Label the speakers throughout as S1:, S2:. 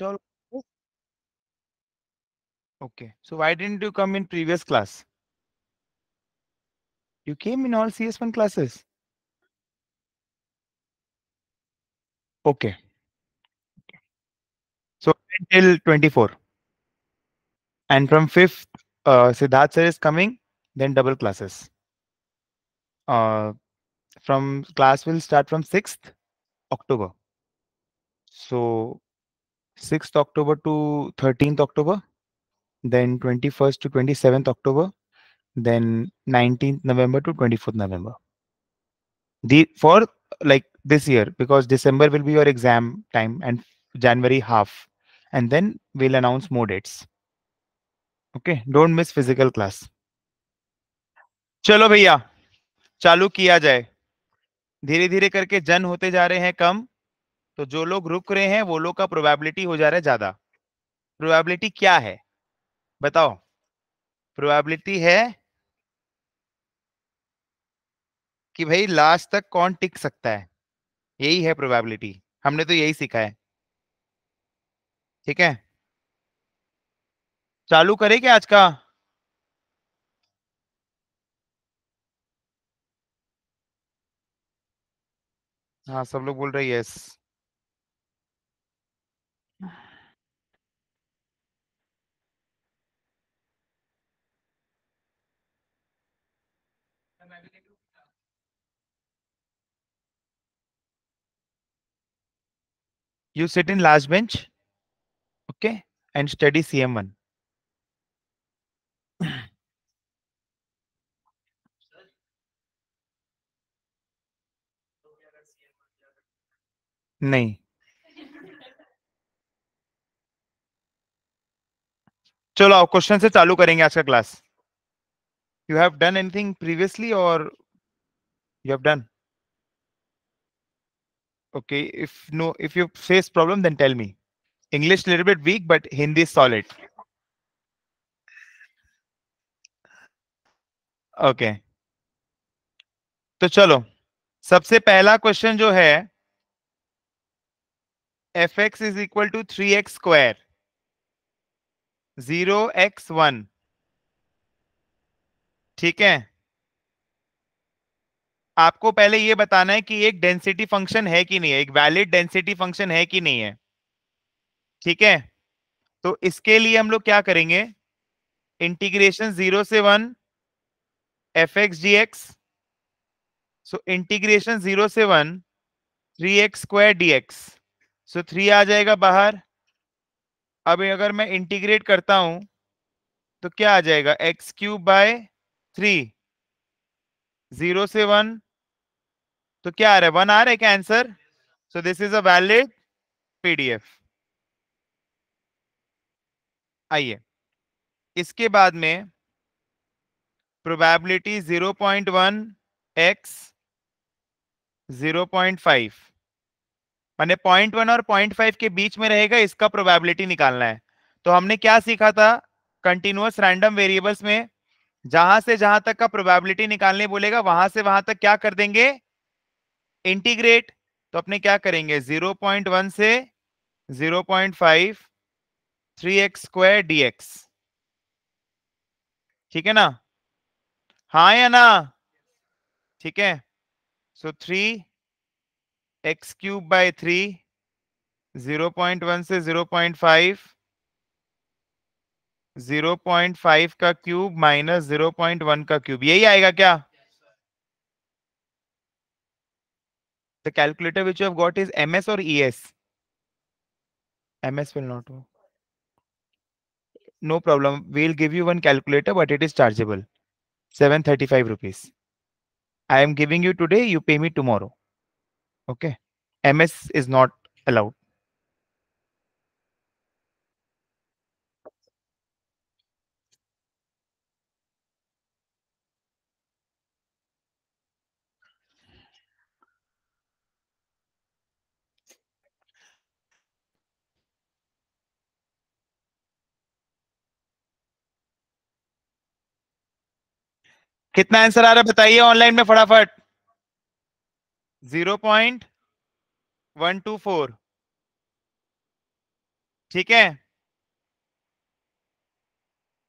S1: all? Okay. So why didn't you come in previous class? You came in all CS1 classes. Okay. okay. So until 24. And from 5th, uh, Siddharth sir is coming, then double classes. Uh, from class will start from 6th October. So 6th October to 13th October, then 21st to 27th October, then 19th November to 24th November. The for like this year because December will be your exam time and January half, and then we'll announce more dates. Okay, don't miss physical class. चलो भैया चालू किया जाए धीरे धीरे करके जन होते जा रहे हैं कम तो जो लोग रुक रहे हैं वो लोग का प्रोबेबिलिटी हो जा रहा है ज्यादा प्रोबेबिलिटी क्या है बताओ प्रोबेबिलिटी है कि भाई लास्ट तक कौन टिक सकता है यही है प्रोबेबिलिटी हमने तो यही सीखा है ठीक है चालू करें क्या आज का हाँ सब लोग बोल रहे yes you sit in last bench okay and study cm1 nahi chalo question se chalu karenge aaj ka class you have done anything previously or you have done Okay, if no, if you face problem, then tell me. English little bit weak, but Hindi solid. Okay okay. तो चलो सबसे पहला question जो है f x is equal to three x square zero x one ठीक है आपको पहले ये बताना है कि एक डेंसिटी फंक्शन है कि नहीं है एक वैलिड डेंसिटी फंक्शन है कि नहीं है ठीक है तो इसके लिए हम लोग क्या करेंगे इंटीग्रेशन जीरो से one f x d x so integration zero से one three x square d x so three आ जाएगा बाहर अब अगर मैं इंटीग्रेट करता हूं तो क्या आ जाएगा x cube by three zero से वन तो क्या आ रहा है वन आ रहा है क्या answer so this is a valid PDF आइए इसके बाद में प्रोबेबिलिटी 0.1 एक्स जीरो 0.5 मैंने वन और पॉइंट फाइव के बीच में रहेगा इसका प्रोबेबिलिटी निकालना है तो हमने क्या सीखा था कंटिन्यूस रैंडम वेरिएबल्स में जहां से जहां तक का प्रोबेबिलिटी निकालने बोलेगा वहां से वहां तक क्या कर देंगे इंटीग्रेट तो अपने क्या करेंगे 0.1 से 0.5 3x स्क्वायर एक्स ठीक है ना हाँ या ना ठीक है so three x cube by three zero point one से zero point five zero point five का cube minus zero point one का क्यूब यही आएगा क्या The calculator which you have got is MS or ES? MS will not work. No problem. We'll give you one calculator, but it is chargeable. 735 rupees. I am giving you today, you pay me tomorrow. Okay. MS is not allowed. कितना answer आ रहा है बताइए online में फटाफट zero point one two four ठीक है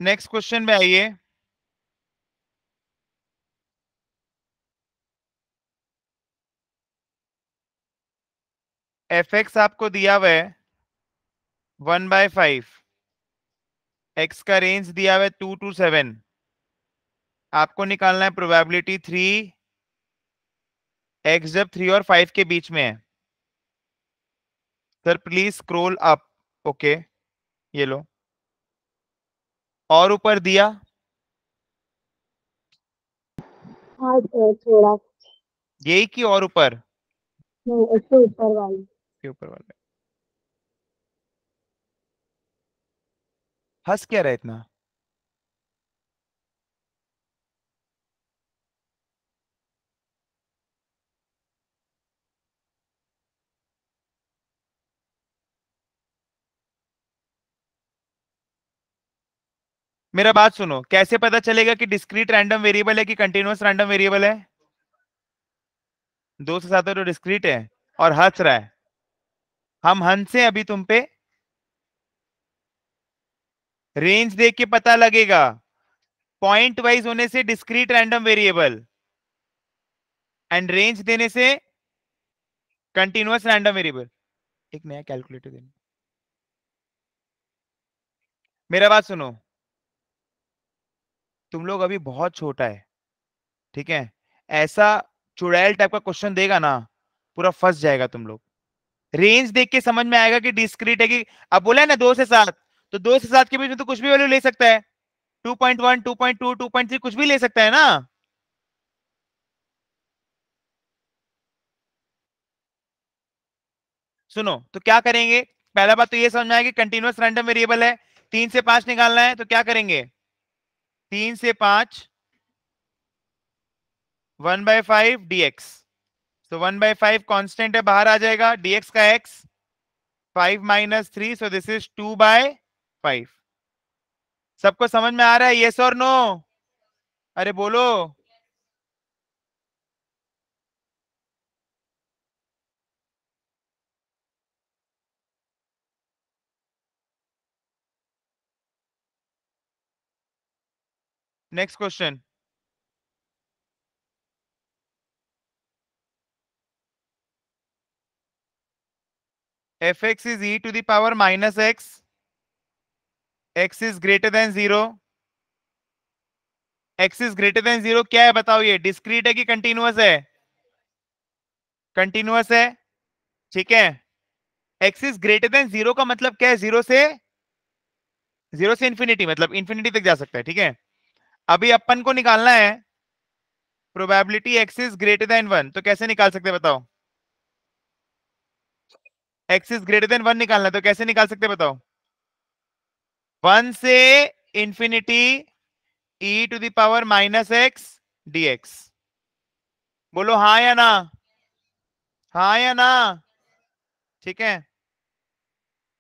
S1: next question में आइए एफ एक्स आपको दिया हुआ है वन बाय फाइव एक्स का रेंज दिया हुआ है टू टू सेवन आपको निकालना है प्रोबेबिलिटी थ्री एक्स जब थ्री और फाइव के बीच में है sir please scroll up okay ये लो और ऊपर दिया थोड़ा यही की और ऊपर ऊपर वाली ऊपर वाले हंस क्या रहा इतना मेरा बात सुनो कैसे पता चलेगा कि डिस्क्रीट रैंडम वेरिएबल है कि कंटिन्यूस रैंडम वेरिएबल है दो से सात तो डिस्क्रीट है और हंस रहा है हम हंसे अभी तुम पे रेंज देख के पता लगेगा पॉइंट वाइज होने से discrete random variable and range देने से कंटिन्यूस रैंडम वेरिएबल एक नया कैलकुलेटर देना मेरा बात सुनो तुम लोग अभी बहुत छोटा है ठीक है ऐसा चुड़ैल टाइप का क्वेश्चन देगा ना पूरा फंस जाएगा तुम लोग रेंज देख के समझ में आएगा कि डिस्क्रीट है कि अब बोला है ना दो से सात तो दो से सात के बीच में तो कुछ भी वैल्यू ले सकता है 2.1, 2.2, 2.3 कुछ भी ले सकता है ना सुनो तो क्या करेंगे पहला बात तो ये समझ में आएगी कंटिन्यूस रैंडम वेरिएबल है तीन से पांच निकालना है तो क्या करेंगे तीन से पांच one by five dx so तो वन बाय फाइव कॉन्स्टेंट है बाहर आ जाएगा डीएक्स का x five minus three so this is two by five सबको समझ में आ रहा है येस और नो अरे बोलो next question fx is e to the power minus x x is greater than zero x is greater than zero क्या है बताओ ये डिस्क्रीट है कि कंटिन्यूस है कंटिन्यूस है ठीक है x is greater than zero का मतलब क्या है जीरो से जीरो से इन्फिनिटी मतलब इन्फिनिटी तक जा सकता है ठीक है अभी अपन को निकालना है probability x is greater than one तो कैसे निकाल सकते बताओ x is greater than one निकालना है तो कैसे निकाल सकते बताओ वन से infinity e to the power minus x d x बोलो हाँ या ना हाँ या ना ठीक है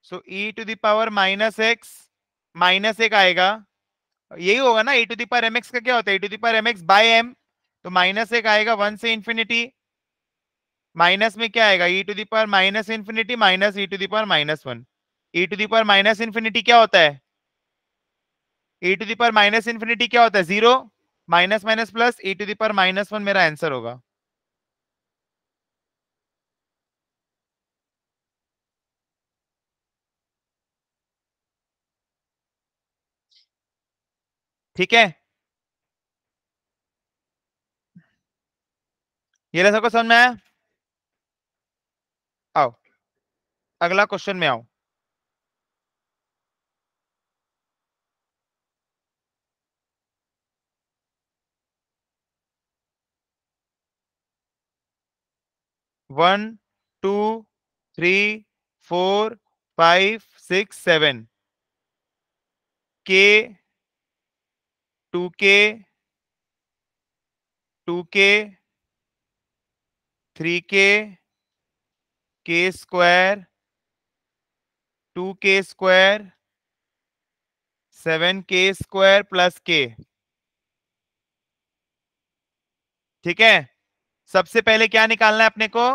S1: so e to the power minus x minus एक आएगा यही होगा ना a to the power m x का क्या होता है a to the power m x by m तो माइनस एक आएगा वन से इन्फिनिटी माइनस में क्या आएगा ई टू पर minus infinity minus e to the power minus one e to पर माइनस इन्फिनिटी क्या होता है ई टू पर माइनस इन्फिनिटी क्या होता है zero minus minus plus e to पर माइनस वन मेरा आंसर होगा ठीक है ये ले सबको समझ में आया आओ अगला क्वेश्चन में आओ one two three four five six seven k two k two k three k k square two k square seven k square plus k ठीक है सबसे पहले क्या निकालना है अपने को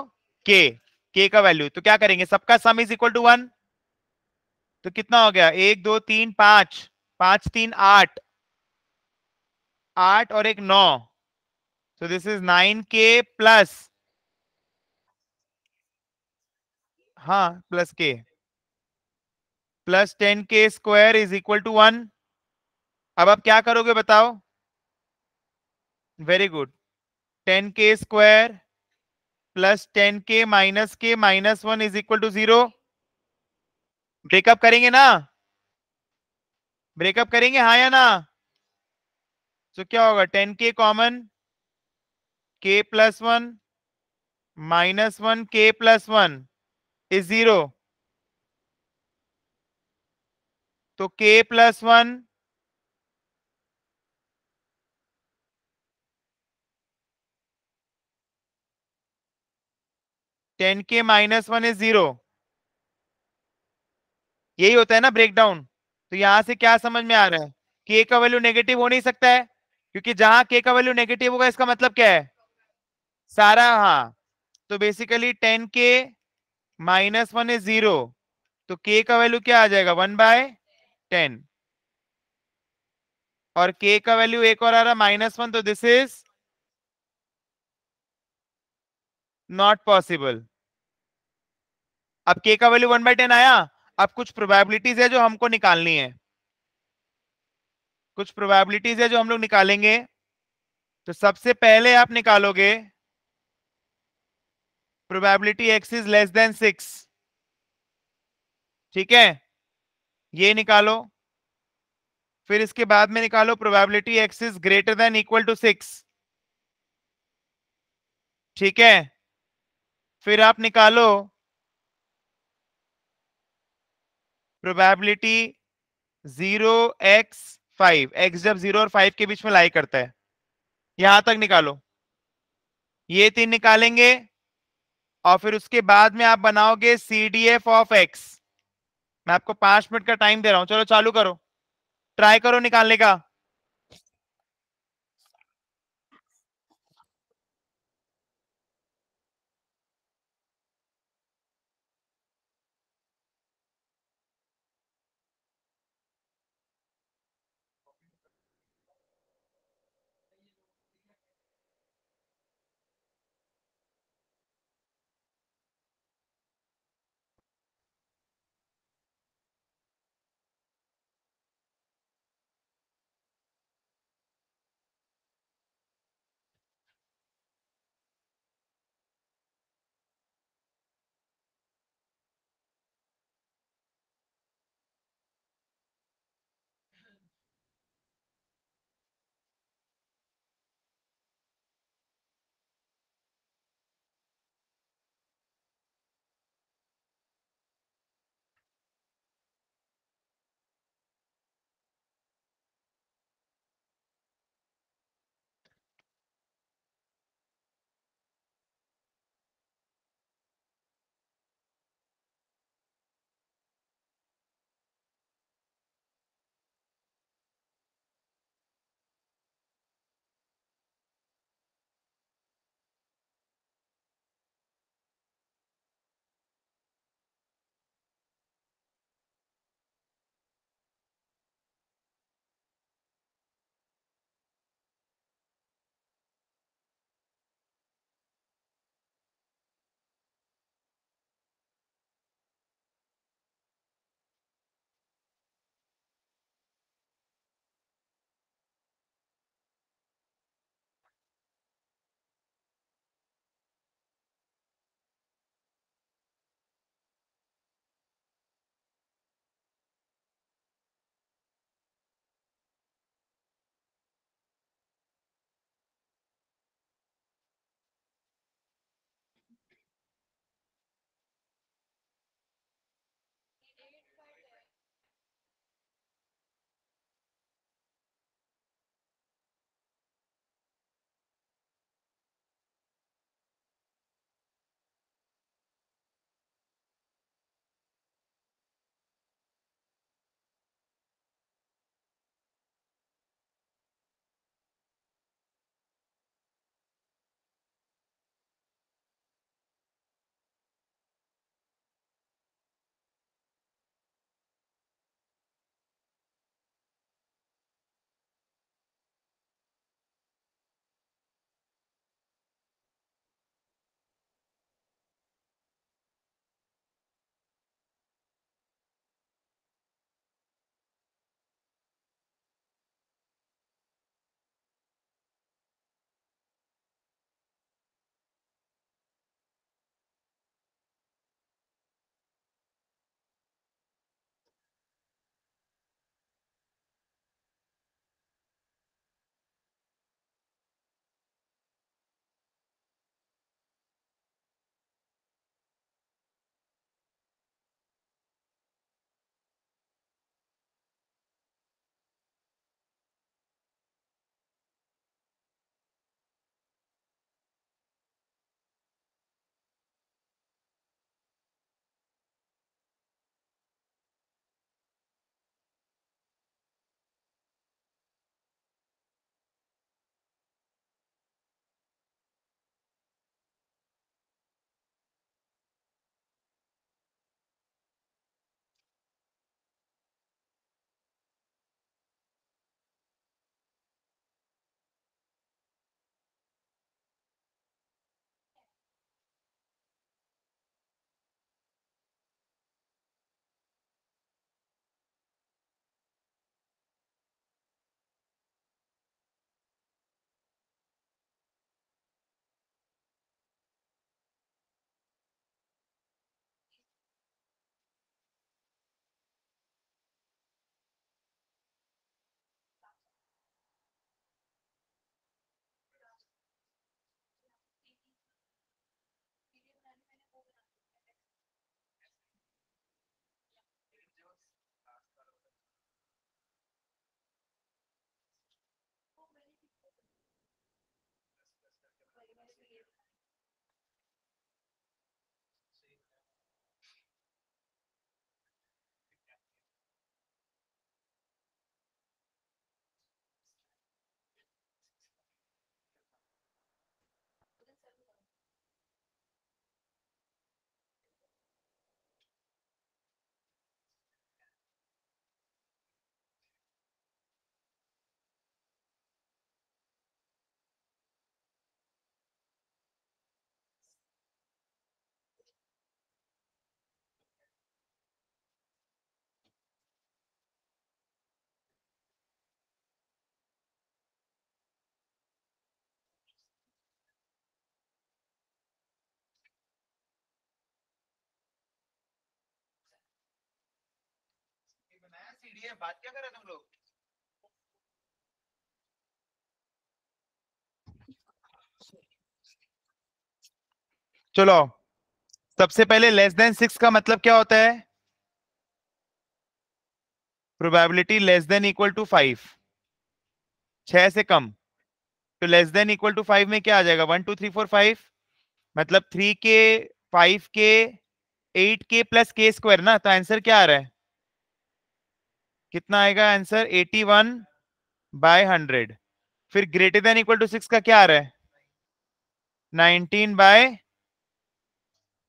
S1: के के का वैल्यू तो क्या करेंगे सबका sum is equal to one तो कितना हो गया एक दो तीन पांच पांच तीन आठ आठ और एक नौ so this is nine k plus हाँ plus k plus ten k square is equal to one अब आप क्या करोगे बताओ very good ten k square plus ten k minus k minus one is equal to zero breakup करेंगे ना breakup करेंगे हाँ या ना सो तो so, क्या होगा ten k common k plus one minus one k plus one is zero तो k plus one ten k minus one is zero यही होता है ना ब्रेकडाउन तो यहां से क्या समझ में आ रहा है के का वैल्यू नेगेटिव हो नहीं सकता है क्योंकि जहां के का वैल्यू नेगेटिव होगा इसका मतलब क्या है सारा हाँ तो basically ten k minus one is zero तो के का वैल्यू क्या आ जाएगा वन बाय टेन और के का वैल्यू एक और आ रहा माइनस वन तो दिस इज नॉट पॉसिबल अब के का वैल्यू वन बाय टेन आया अब कुछ प्रोबेबिलिटीज है जो हमको निकालनी है कुछ प्रोबेबिलिटीज है जो हम लोग निकालेंगे तो सबसे पहले आप निकालोगे probability x is less than six ठीक है ये निकालो फिर इसके बाद में निकालो probability x is greater than equal to six ठीक है फिर आप निकालो probability zero x five x जब जीरो और फाइव के बीच में लाई करता है यहां तक निकालो ये तीन निकालेंगे और फिर उसके बाद में आप बनाओगे C D F of x मैं आपको पांच मिनट का टाइम दे रहा हूं चलो चालू करो ट्राई करो निकालने का ये बात क्या कर रहे तुम लोग चलो सबसे पहले लेस देन सिक्स का मतलब क्या होता है probability less than equal to five छह से कम तो less than equal to five में क्या आ जाएगा one two three four five मतलब three k five k eight k plus k square ना तो आंसर क्या आ रहा है कितना आएगा आंसर 81 वन बाय हंड्रेड फिर greater than equal to six का क्या आ रहा है 19 बाय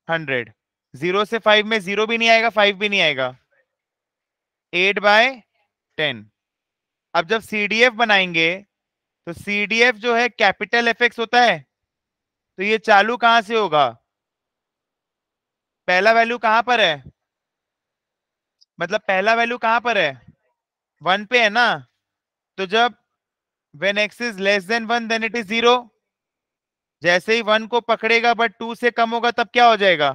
S1: हंड्रेड जीरो से फाइव में जीरो भी नहीं आएगा फाइव भी नहीं आएगा एट बाय टेन अब जब सीडीएफ बनाएंगे तो सीडीएफ जो है कैपिटल एक्स होता है तो ये चालू कहां से होगा पहला वैल्यू कहां पर है मतलब पहला वैल्यू कहां पर है वन पे है ना तो जब when x is less than one then it is zero जैसे ही वन को पकड़ेगा बट टू से कम होगा तब क्या हो जाएगा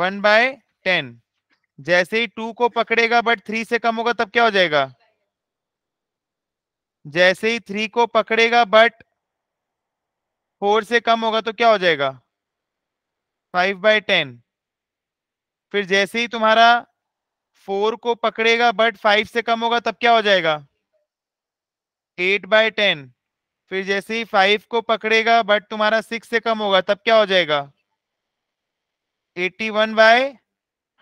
S1: वन बाय टेन जैसे ही टू को पकड़ेगा बट थ्री से कम होगा तब क्या हो जाएगा जैसे ही थ्री को पकड़ेगा बट फोर से कम होगा तो क्या हो जाएगा फाइव बाय टेन फिर जैसे ही तुम्हारा फोर को पकड़ेगा बट फाइव से कम होगा तब क्या हो जाएगा एट बाय टेन फिर जैसे ही फाइव को पकड़ेगा बट तुम्हारा सिक्स से कम होगा तब क्या हो जाएगा एट्टी वन बाय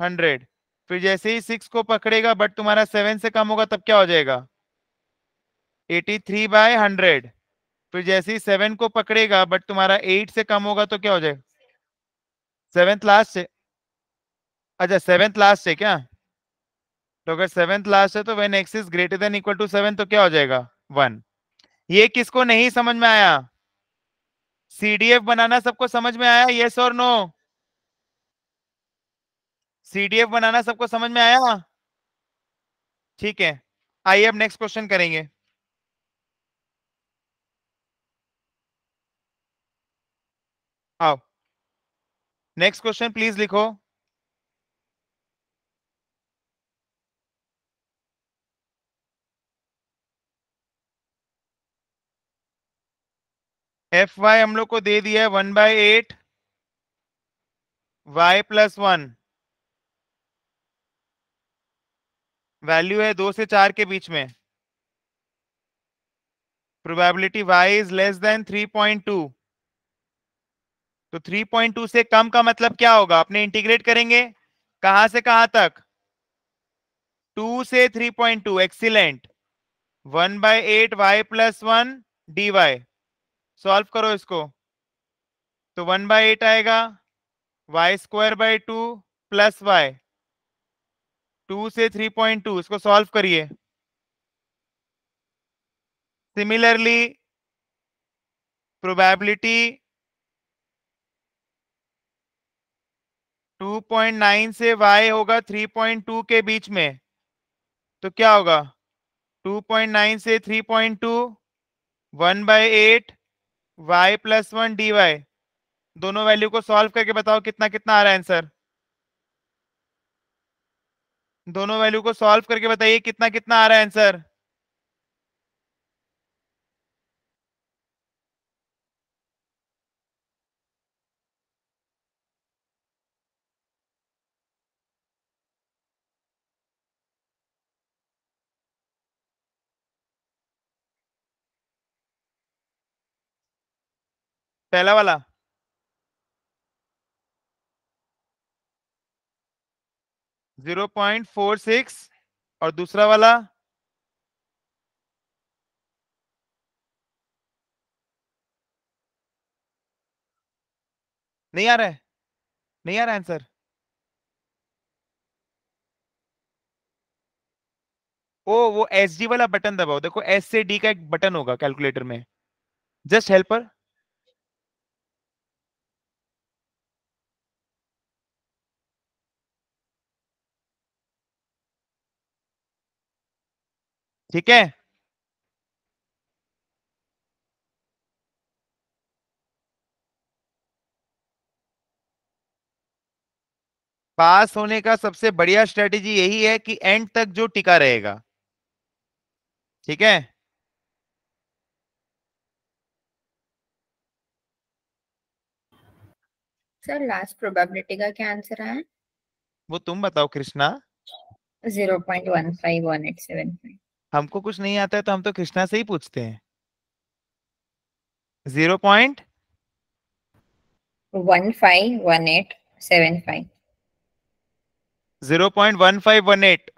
S1: हंड्रेड फिर जैसे ही सिक्स को पकड़ेगा बट तुम्हारा सेवन से कम होगा तब क्या हो जाएगा एटी थ्री बाय हंड्रेड फिर जैसे ही सेवन को पकड़ेगा बट तुम्हारा एट से कम होगा तो क्या हो जाएगा सेवेंथ लास्ट से अच्छा सेवेंथ लास्ट है क्या तो अगर सेवेंथ लास्ट है तो when x is greater than equal to seven तो क्या हो जाएगा वन ये किसको नहीं समझ में आया सीडीएफ बनाना सबको समझ में आया येस और नो सीडीएफ बनाना सबको समझ में आया ठीक है आइए अब नेक्स्ट क्वेश्चन करेंगे आओ नेक्स्ट क्वेश्चन प्लीज लिखो एफ वाई हम लोग को दे दिया है one by eight y plus one value है दो से चार के बीच में probability y is less than three point two तो थ्री पॉइंट टू से कम का मतलब क्या होगा अपने इंटीग्रेट करेंगे कहां से कहां तक टू से three point two excellent one by eight y plus one d y solve करो इसको तो वन बाय एट आएगा y square by two plus y two से थ्री पॉइंट टू इसको सॉल्व करिए सिमिलरली प्रोबेबिलिटी 2.9 से y होगा 3.2 के बीच में तो क्या होगा 2.9 से 3.2 1 by eight y plus one d y दोनों वैल्यू को सॉल्व करके बताओ कितना कितना आ रहा है आंसर दोनों वैल्यू को सॉल्व करके बताइए कितना कितना आ रहा है आंसर पहला वाला जीरो पॉइंट फोर सिक्स और दूसरा वाला नहीं आ रहा है नहीं आ रहा आंसर ओ वो एस डी वाला बटन दबाओ देखो एस से डी का एक बटन होगा कैलकुलेटर में जस्ट हेल्पर ठीक है पास होने का सबसे बढ़िया स्ट्रेटेजी यही है कि एंड तक जो टिका रहेगा ठीक है सर लास्ट प्रोबेबिलिटी का क्या आंसर आया वो तुम बताओ Krishna zero point one five one eight seven five हमको कुछ नहीं आता है तो हम तो कृष्णा से ही पूछते हैं zero point one five one eight seven five zero point one five one eight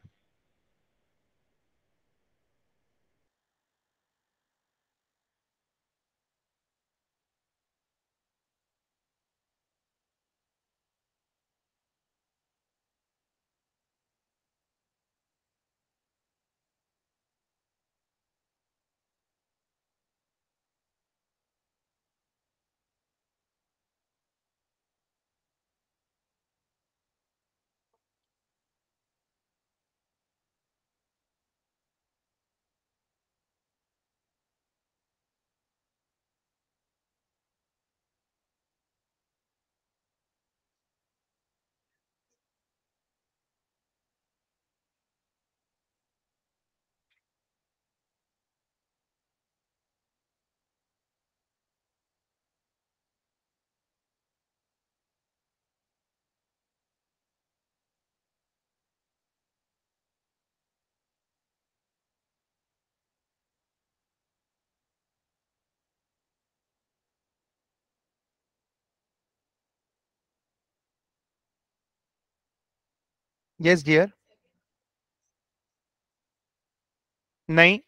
S1: yes dear नहीं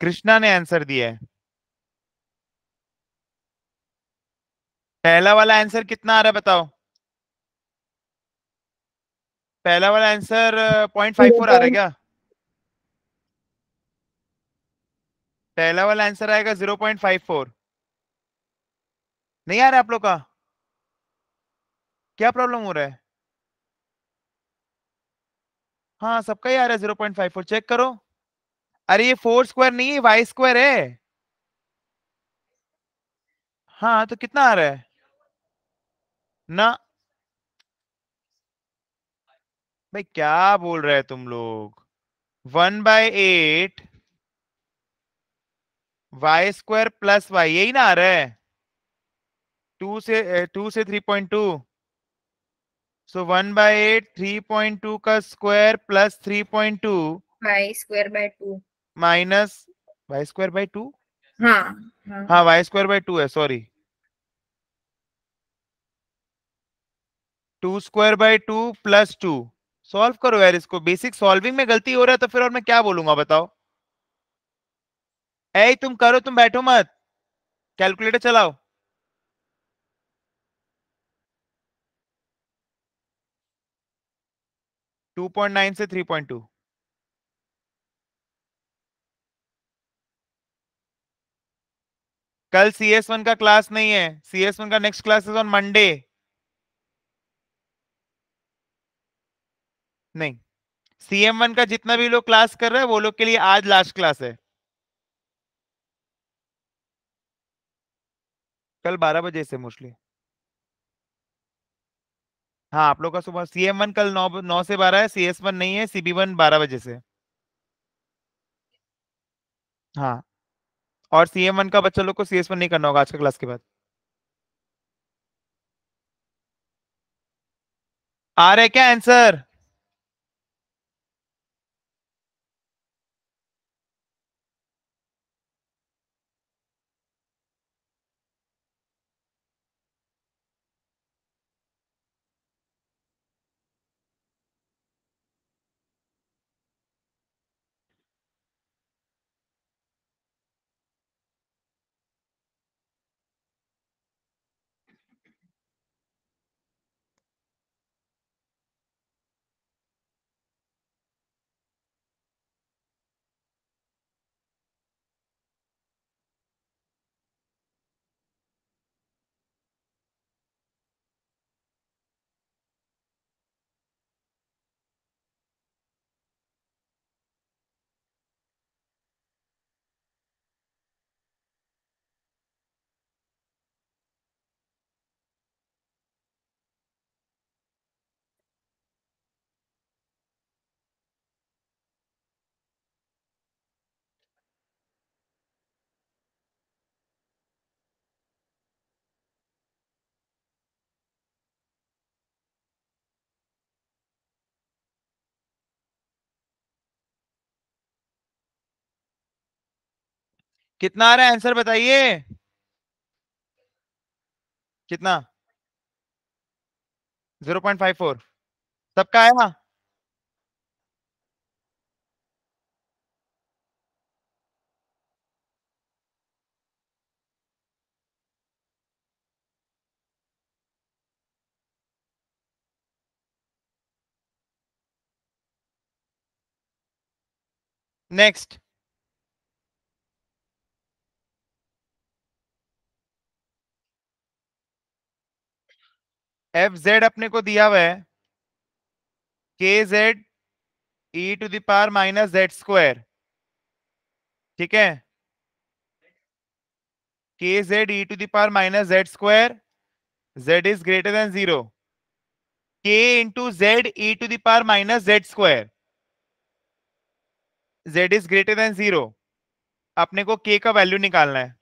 S1: कृष्णा ने आंसर दिया है पहला वाला आंसर कितना आ रहा है बताओ पहला वाला आंसर पॉइंट फाइव फोर आ रहा है क्या पहला वाला आंसर आएगा जीरो पॉइंट फाइव फोर नहीं आ रहा आप लोग का क्या प्रॉब्लम हो रहा है हाँ सबका ही आ रहा है zero point five four check करो अरे ये फोर स्क्वायर नहीं है वाई स्क्वायर है हाँ तो कितना आ रहा है ना भाई क्या बोल रहे हैं तुम लोग one by eight y square plus y यही ना आ रहा है टू से टू से three point two so one by eight three point two का square plus three point two y square by two minus y square by two हाँ हाँ वाई स्क्वायर बाय टू है sorry two square by two plus two solve करो यार इसको basic solving में गलती हो रहा है तो फिर और मैं क्या बोलूंगा बताओ ए तुम करो तुम बैठो मत कैलकुलेटर चलाओ 2.9 से 3.2 कल सी एस वन का क्लास नहीं है सी एस वन का next class is on Monday नहीं सी वन का जितना भी लोग क्लास कर रहे हैं वो लोग के लिए आज लास्ट क्लास है कल बारह बजे से मोस्टली हाँ आप लोग का सुबह सी एम वन कल नौ नौ से बारह है सी एस वन नहीं है सी बी वन बारह बजे से हाँ और सी एम वन का बच्चा लोग को सी एस वन नहीं करना होगा आज का क्लास के बाद आ रहे क्या आंसर कितना आ रहा है आंसर बताइए कितना 0.54 सबका आया नेक्स्ट एफ जेड अपने को दिया हुआ है k z e to the power minus z square ठीक है k z e to the power minus z square z is greater than zero k into z e to the power minus z square z is greater than zero अपने को k का value निकालना है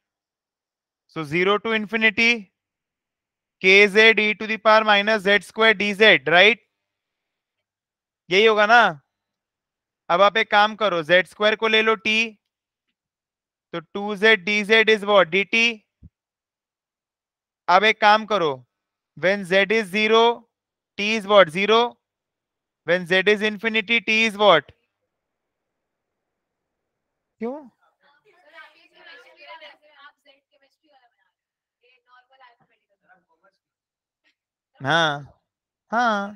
S1: so zero to infinity kz e to the power minus z square dz right यही होगा ना अब आप एक काम करो z स्क्वायर को ले लो t तो 2z dz is what dt अब एक काम करो when z is 0 t is what 0 when z is infinity t is what क्यों हाँ हाँ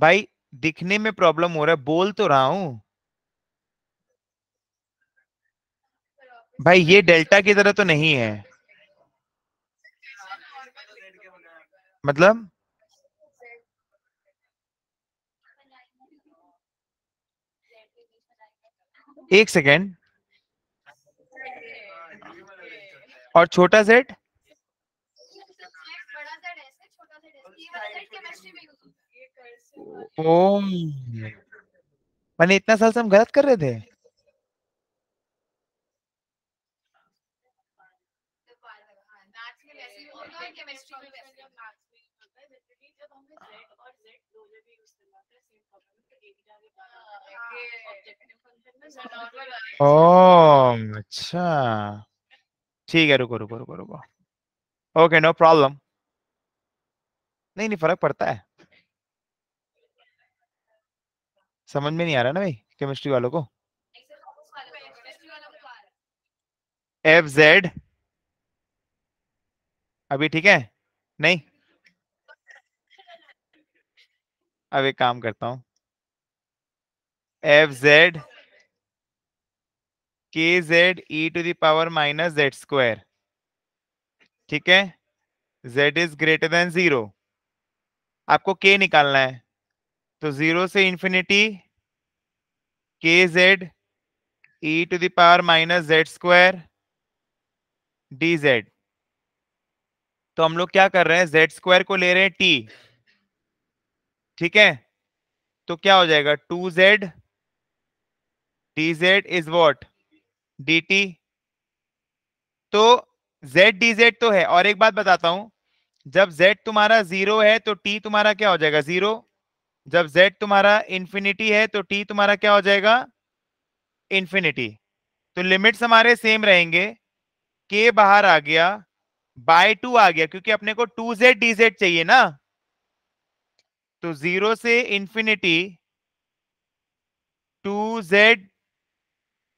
S1: भाई दिखने में प्रॉब्लम हो रहा है बोल तो रहा हूं भाई ये डेल्टा की तरह तो नहीं है मतलब एक सेकेंड और छोटा सेट मैंने इतना साल से हम गलत कर रहे थे ओ अच्छा ठीक है रुको रुको रुको रुको ओके नो प्रॉब्लम नहीं नहीं फर्क पड़ता है समझ में नहीं आ रहा ना भाई केमिस्ट्री वालों को एफ जेड अभी ठीक है नहीं अब एक काम करता हूं f z k z e to the power minus z square ठीक है z is greater than zero आपको के निकालना है तो जीरो से infinity k z e to the power minus z square d z तो हम लोग क्या कर रहे हैं जेड स्क्वायर को ले रहे हैं टी ठीक है तो क्या हो जाएगा two z d z is what d t तो जेड डी जेड तो है और एक बात बताता हूं जब z तुम्हारा जीरो है तो t तुम्हारा क्या हो जाएगा जीरो जब z तुम्हारा इन्फिनिटी है तो t तुम्हारा क्या हो जाएगा इन्फिनिटी तो लिमिट्स हमारे सेम रहेंगे k बाहर आ गया बाय टू आ गया क्योंकि अपने को टू जेड डी जेड चाहिए ना तो जीरो से infinity two z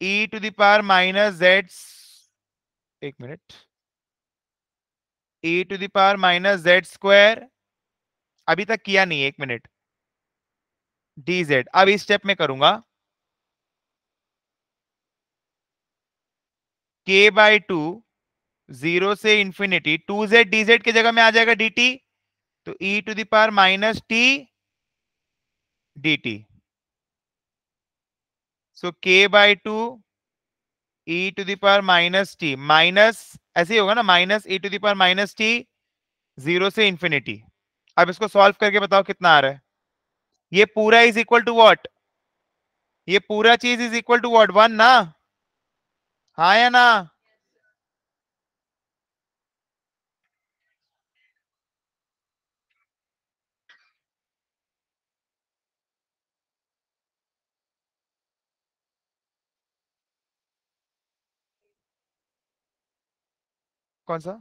S1: e to the power minus z एक मिनट e to the power minus z square अभी तक किया नहीं एक मिनट डी जेड अब इस स्टेप में करूंगा के बाई टू जीरो से infinity two z d z की जगह में आ जाएगा डी टी तो e to the power minus t d t so k by two e to the power minus t minus ऐसे ही होगा ना minus e to the power minus t zero से इंफिनिटी अब इसको सॉल्व करके बताओ कितना आ रहा है ये पूरा इज इक्वल टू वॉट ये पूरा चीज is equal to what one ना हाँ या ना कौन सा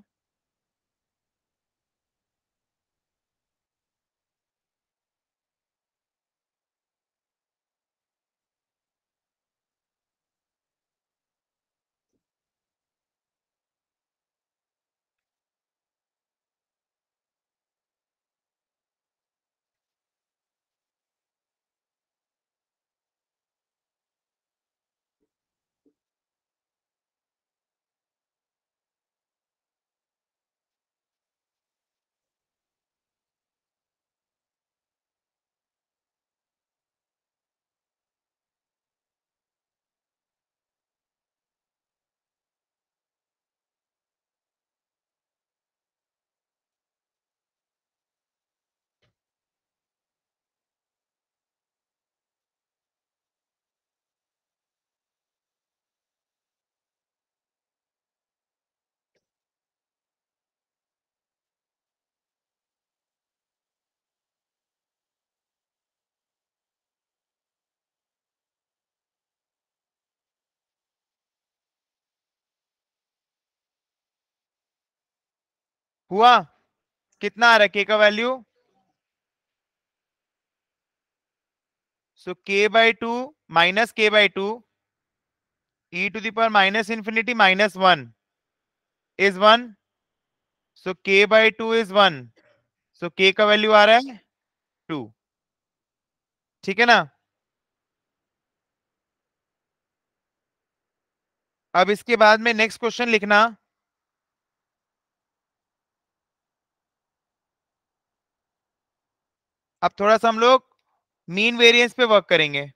S1: हुआ कितना आ रहा है के का value so k by two minus k by two e to the power minus infinity minus one is one so k by two is one so k का वैल्यू आ रहा है टू ठीक है ना अब इसके बाद में नेक्स्ट क्वेश्चन लिखना अब थोड़ा सा हम लोग मीन वेरिएंस पे वर्क करेंगे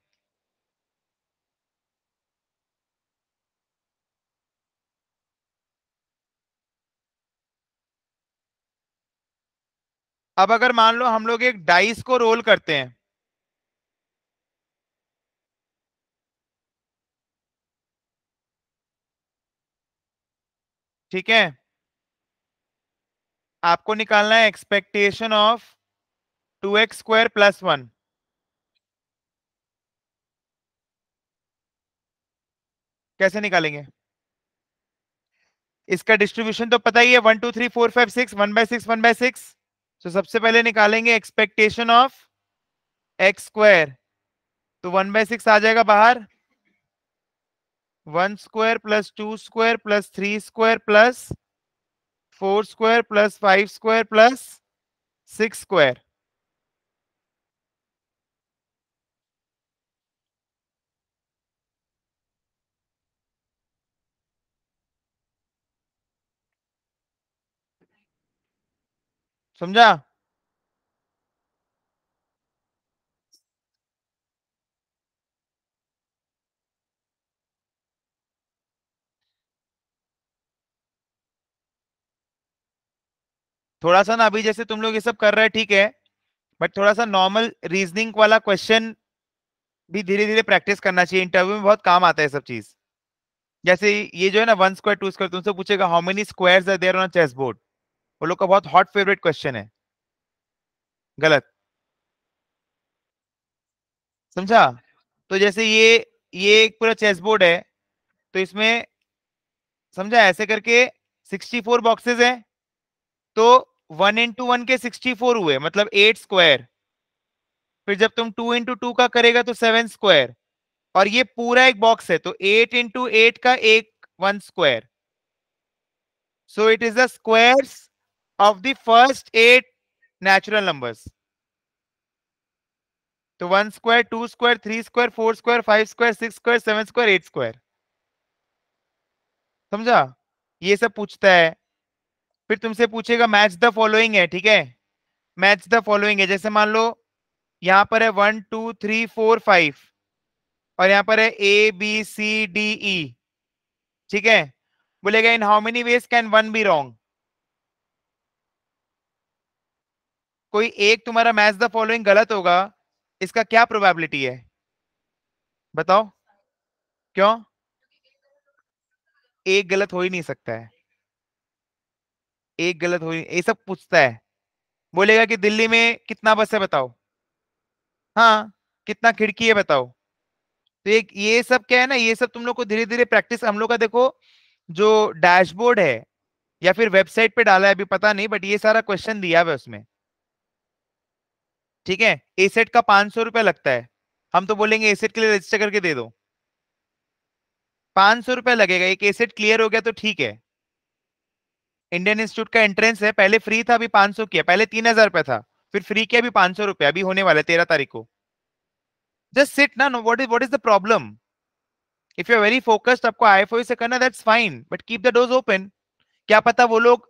S1: अब अगर मान लो हम लोग एक डाइस को रोल करते हैं ठीक है आपको निकालना है expectation of two x square plus one कैसे निकालेंगे इसका डिस्ट्रीब्यूशन तो पता ही है one two three four five six one by six one by six तो सबसे पहले निकालेंगे एक्सपेक्टेशन ऑफ एक्स स्क्वायर तो वन बाय सिक्स आ जाएगा बाहर one square plus two square plus three square plus four square plus five square plus six square समझा थोड़ा सा ना अभी जैसे तुम लोग ये सब कर रहे हैं ठीक है बट थोड़ा सा नॉर्मल रीजनिंग वाला क्वेश्चन भी धीरे धीरे प्रैक्टिस करना चाहिए इंटरव्यू में बहुत काम आता है सब चीज जैसे ये जो है ना वन स्क्वायर टू स्क्वायर तुमसे पूछेगा how many squares are there on chess board वो लोग का बहुत हॉट फेवरेट क्वेश्चन है गलत समझा तो जैसे ये ये एक पूरा चेस बोर्ड है तो इसमें समझा ऐसे करके 64 बॉक्सेस हैं तो वन इंटू वन के 64 हुए मतलब एट स्क्वायर फिर जब तुम टू इंटू टू का करेगा तो सेवन स्क्वायर और ये पूरा एक बॉक्स है तो एट इंटू एट का एक one square so it is the squares of the first eight natural numbers. So 1 square, 2 square, 3 square, 4 square, 5 square, 6 square, 7 square, 8 square. समझा ये सब पूछता है फिर तुमसे पूछेगा मैच द फॉलोइंग है ठीक है मैच द फॉलोइंग है जैसे मान लो यहां पर है one two three four five और यहां पर है A B C D E ठीक है बोलेगा in how many ways can one be wrong कोई एक तुम्हारा मैच द फॉलोइंग गलत होगा इसका क्या प्रोबेबिलिटी है बताओ क्यों एक गलत हो ही नहीं सकता है एक गलत हो ये सब पूछता है बोलेगा कि दिल्ली में कितना बस है बताओ हाँ कितना खिड़की है बताओ तो एक ये सब क्या है ना ये सब तुम लोग को धीरे धीरे प्रैक्टिस हम लोग का देखो जो डैशबोर्ड है या फिर वेबसाइट पे डाला है अभी पता नहीं बट ये सारा क्वेश्चन दिया हुआ उसमें ठीक है एसेट का पांच सौ रुपया लगता है हम तो बोलेंगे एसेट के लिए रजिस्टर करके दे दो पांच सौ रुपया लगेगा एक एसेट क्लियर हो गया तो ठीक है इंडियन इंस्टीट्यूट का एंट्रेंस है पहले फ्री था अभी पांच सौ किया पहले तीन हजार रुपया था फिर फ्री किया अभी पांच सौ रुपया अभी होने वाला है तेरह तारीख को जस्ट सिट ना no what is what is the problem if you are very focused आपको आई से करना that's fine but keep the doors open क्या पता वो लोग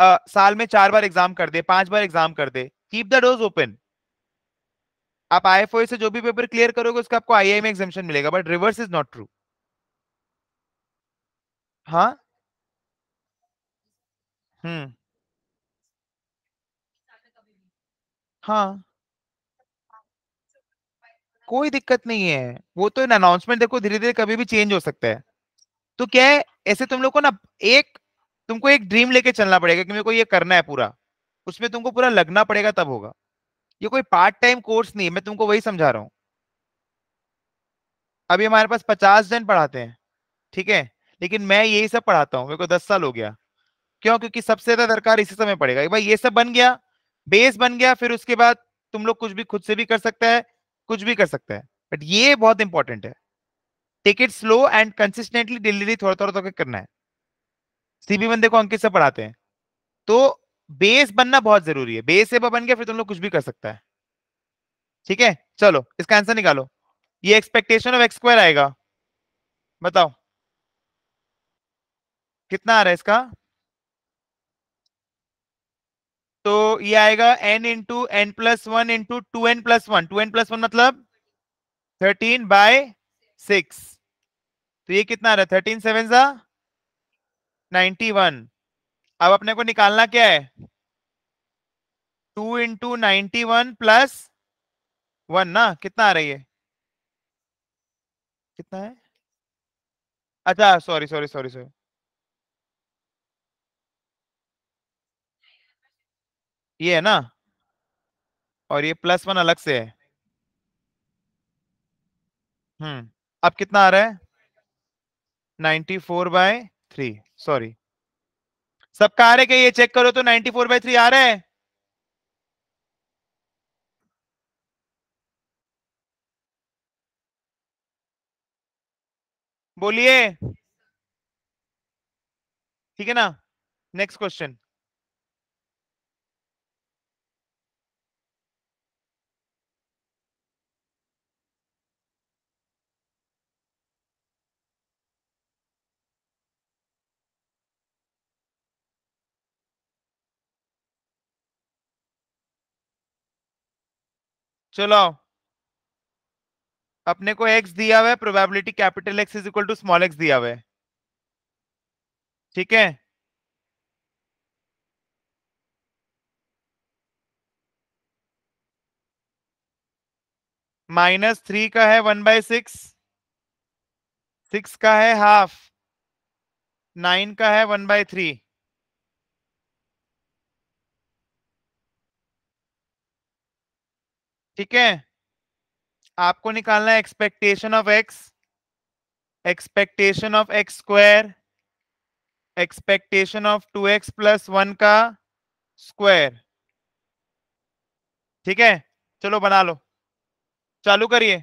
S1: आ, साल में चार बार एग्जाम कर दे पांच बार एग्जाम कर दे कीप द डोज ओपन आप आई से जो भी पेपर क्लियर करोगे उसका आपको आई में एग्जामेशन मिलेगा but reverse is not true हाँ हम्म हाँ कोई दिक्कत नहीं है वो तो अनाउंसमेंट देखो धीरे धीरे कभी भी चेंज हो सकता है तो क्या है ऐसे तुम लोग को ना एक तुमको एक ड्रीम लेके चलना पड़ेगा कि मेरे को ये करना है पूरा उसमें तुमको पूरा लगना पड़ेगा तब होगा ये कोई पार्ट टाइम कोर्स नहीं है मैं तुमको वही समझा रहा हूँ अभी हमारे पास पचास जन पढ़ाते हैं ठीक है लेकिन मैं यही सब पढ़ाता हूँ मेरे को दस साल हो गया क्यों क्योंकि सबसे ज्यादा दरकार इसी समय पड़ेगा भाई ये सब बन गया बेस बन गया फिर उसके बाद तुम लोग कुछ भी खुद से भी कर सकता है कुछ भी कर सकता है बट ये बहुत इंपॉर्टेंट है take it slow and consistently daily थोड़ा थोड़ा थोड़ा करना है सीबी बंदे को अंकित से पढ़ाते हैं तो बेस बनना बहुत जरूरी है बेस से बन गया फिर तुम तो लोग कुछ भी कर सकता है ठीक है चलो इसका आंसर निकालो ये एक्सपेक्टेशन ऑफ एक्स स्क्वायर आएगा बताओ कितना आ रहा है इसका तो ये आएगा n into n plus one into two n plus one two n plus one मतलब थर्टीन बाय सिक्स तो ये कितना आ रहा है थर्टीन सेवन सा नाइन्टी वन अब अपने को निकालना क्या है two into ninety one plus one ना कितना आ रही है कितना है अच्छा सॉरी सॉरी सॉरी सॉरी ये है ना और ये प्लस वन अलग से है हम्म अब कितना आ रहा है ninety four by three sorry सबका आ रहा है क्या ये चेक करो तो 94 फोर बाई थ्री आ रहा है बोलिए ठीक है ना नेक्स्ट क्वेश्चन चलो अपने को एक्स दिया हुआ है probability capital x is equal to small x दिया हुआ है ठीक है माइनस थ्री का है वन बाय सिक्स सिक्स का है हाफ नाइन का है वन बाय थ्री ठीक है आपको निकालना है expectation of x expectation of x square expectation of two x plus one का स्क्वायर ठीक है चलो बना लो चालू करिए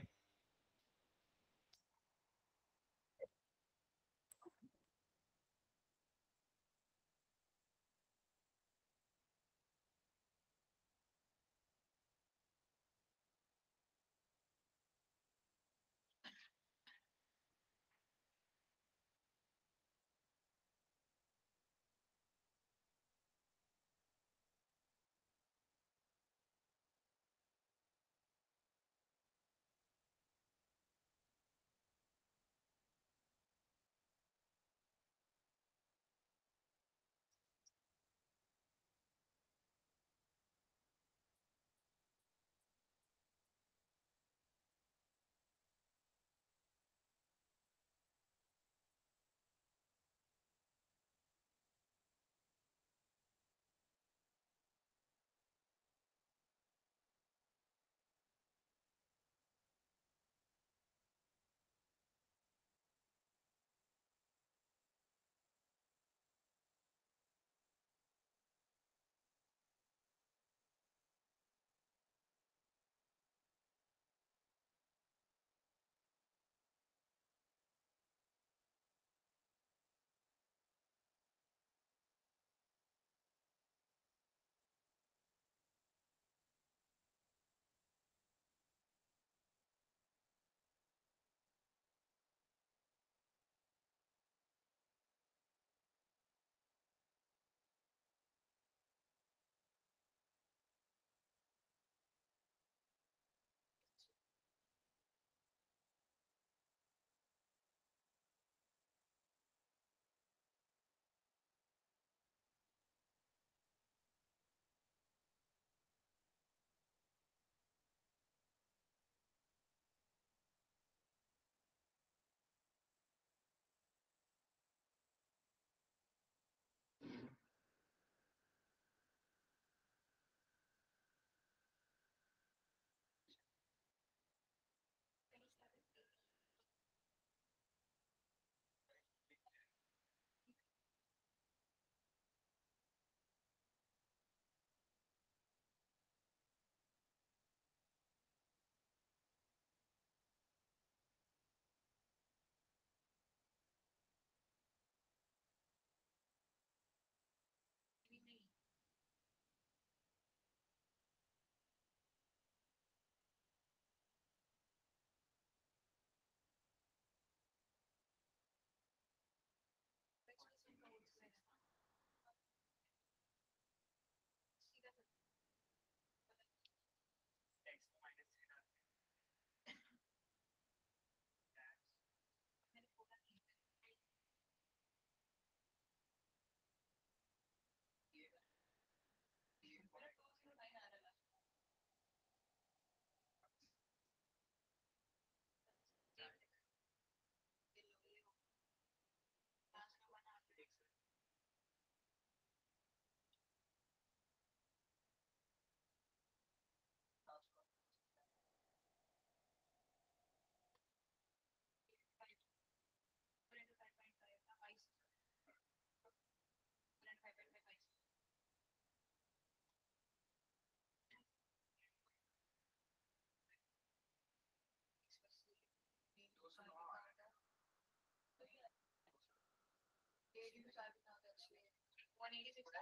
S1: 186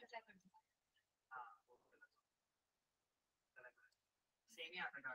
S1: सेम ही आता था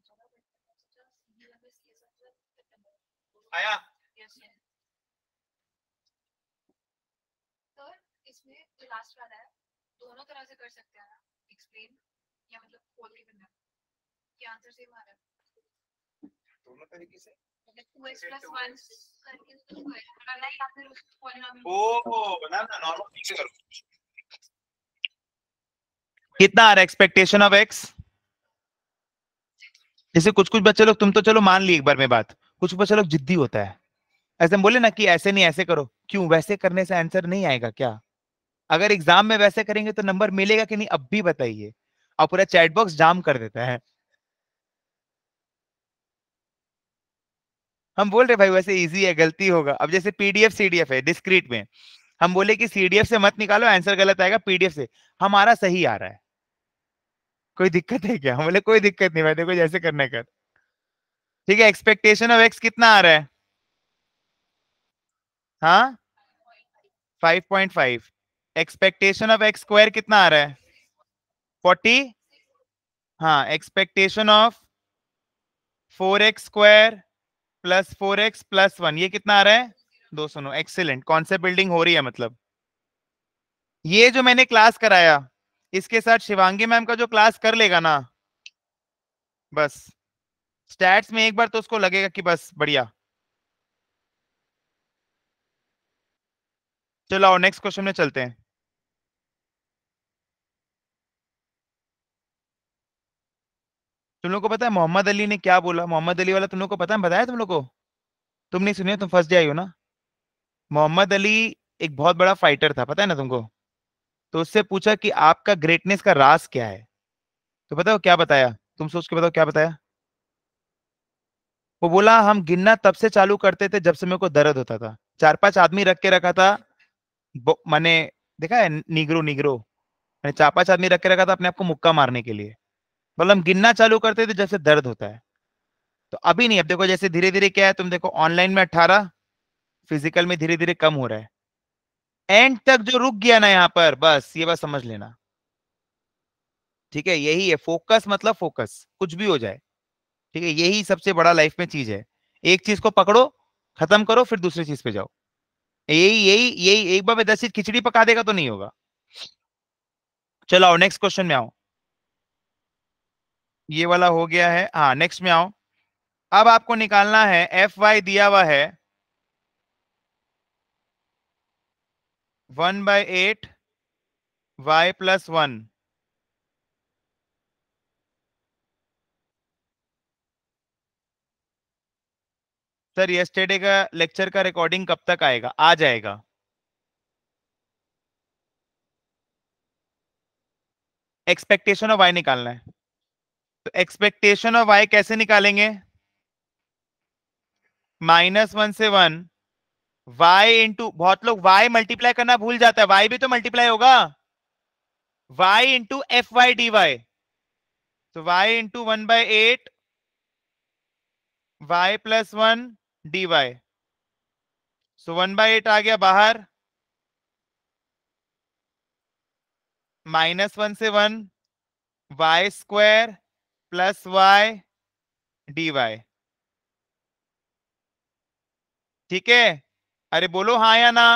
S1: आया सर इसमें लास्ट वाला है दोनों तरह से कर सकते हैं एक्सप्लेन या मतलब खोल के बिना आंसर सेम आ रहा है दोनों तरीके से मतलब तो मतलब कितना आ रहा एक्सपेक्टेशन ऑफ एक्स जैसे कुछ कुछ बच्चे लोग तुम तो चलो मान ली एक बार में बात कुछ बच्चा लोग जिद्दी होता है ऐसे बोले ना कि ऐसे नहीं ऐसे करो क्यों वैसे करने से आंसर नहीं आएगा क्या अगर एग्जाम में वैसे करेंगे तो नंबर मिलेगा कि नहीं अब भी बताइए और पूरा चैट बॉक्स जाम कर देता है हम बोल रहे भाई वैसे इजी है गलती होगा अब जैसे पीडीएफ सीडीएफ है डिस्क्रीट में हम बोले कि सीडीएफ से मत निकालो आंसर गलत आएगा पीडीएफ से हमारा सही आ रहा है कोई दिक्कत है क्या हम बोले कोई दिक्कत नहीं भाई देखो जैसे करना कर ठीक है एक्सपेक्टेशन ऑफ एक्स कितना आ रहा है हाँ 5.5 एक्सपेक्टेशन ऑफ एक्स स्क्वायर कितना आ रहा है 40 हाँ expectation of 4x x square plus four x plus one ये कितना आ रहा है दो सुनो एक्सीलेंट एक्सेलेंट कौन से बिल्डिंग हो रही है मतलब ये जो मैंने क्लास कराया इसके साथ शिवांगी मैम का जो क्लास कर लेगा ना बस स्टैट्स में एक बार तो उसको लगेगा कि बस बढ़िया चलो आओ नेक्स्ट क्वेश्चन में चलते हैं तुम लोग को पता है मोहम्मद अली ने क्या बोला मोहम्मद अली वाला तुम लोग को पता है बताया तुम लोग को तुम नहीं सुने तुम फंस जाए हो ना मोहम्मद अली एक बहुत बड़ा फाइटर था पता है ना तुमको तो उससे पूछा कि आपका ग्रेटनेस का राज क्या है तो बताओ क्या बताया तुम सोच के बताओ क्या बताया वो बोला हम गिनना तब से चालू करते थे जब से मेरे को दर्द होता था चार पांच आदमी रख के रखा था मैंने देखा है निगरो निगरो मैंने चार पांच आदमी रख के रखा था अपने आप को मुक्का मारने के लिए मतलब हम गिनना चालू करते थे जब से दर्द होता है तो अभी नहीं अब देखो जैसे धीरे धीरे क्या है तुम देखो ऑनलाइन में अट्ठारह फिजिकल में धीरे धीरे कम हो रहा है एंड तक जो रुक गया ना यहाँ पर बस ये बात समझ लेना ठीक है यही है फोकस मतलब फोकस कुछ भी हो जाए ठीक है यही सबसे बड़ा लाइफ में चीज है एक चीज को पकड़ो खत्म करो फिर दूसरी चीज पे जाओ यही यही यही एक बार में दस चीज खिचड़ी पका देगा तो नहीं होगा चलो आओ नेक्स्ट क्वेश्चन में आओ ये वाला हो गया है हाँ नेक्स्ट में आओ अब आपको निकालना है एफ वाई दिया हुआ है one by eight y plus one sir yesterday का लेक्चर का रिकॉर्डिंग कब तक आएगा आ जाएगा एक्सपेक्टेशन ऑफ वाई निकालना है तो एक्सपेक्टेशन ऑफ वाई कैसे निकालेंगे माइनस वन से वन y इंटू बहुत लोग y मल्टीप्लाई करना भूल जाता है y भी तो मल्टीप्लाई होगा y into f y d y तो y into one by eight y plus one d y so one by eight आ गया बाहर माइनस वन से one y square plus y d y ठीक है अरे बोलो हाँ या ना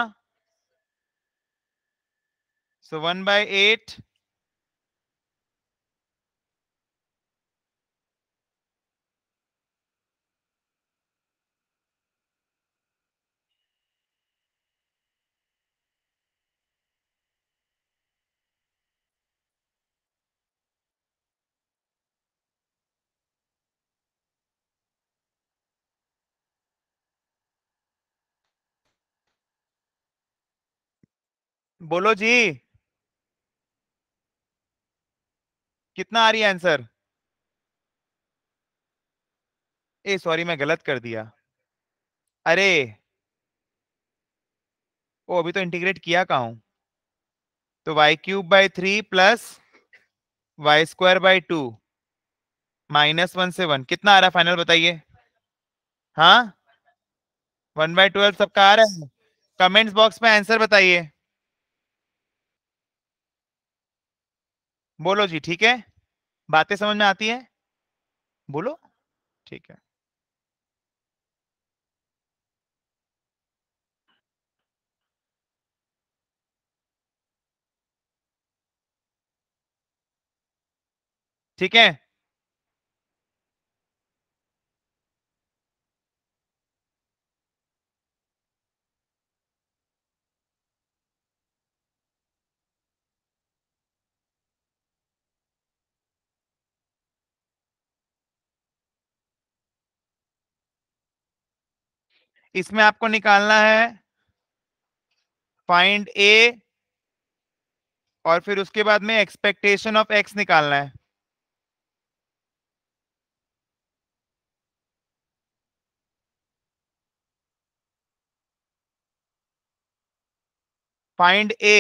S1: सो वन बाय एट बोलो जी कितना आ रही है आंसर ए सॉरी मैं गलत कर दिया अरे ओ अभी तो इंटीग्रेट किया कहा हूं तो y cube by three plus y square by two minus one से वन कितना आ रहा है फाइनल बताइए हाँ वन बाय ट्वेल्व सबका आ रहा है कमेंट्स बॉक्स में आंसर बताइए बोलो जी ठीक है बातें समझ में आती है बोलो ठीक है ठीक है इसमें आपको निकालना है फाइंड ए और फिर उसके बाद में एक्सपेक्टेशन ऑफ एक्स निकालना है फाइंड ए